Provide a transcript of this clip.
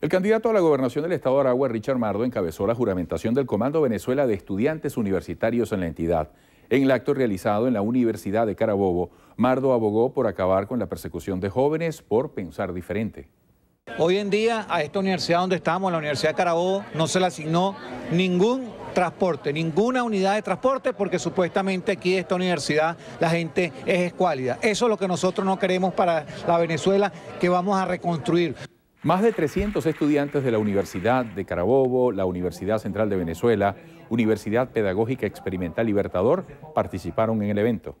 El candidato a la gobernación del Estado de Aragua, Richard Mardo, encabezó la juramentación del Comando Venezuela de Estudiantes Universitarios en la entidad. En el acto realizado en la Universidad de Carabobo, Mardo abogó por acabar con la persecución de jóvenes por pensar diferente. Hoy en día a esta universidad donde estamos, la Universidad de Carabobo, no se le asignó ningún transporte, ninguna unidad de transporte, porque supuestamente aquí esta universidad la gente es escuálida. Eso es lo que nosotros no queremos para la Venezuela que vamos a reconstruir. Más de 300 estudiantes de la Universidad de Carabobo, la Universidad Central de Venezuela, Universidad Pedagógica Experimental Libertador participaron en el evento.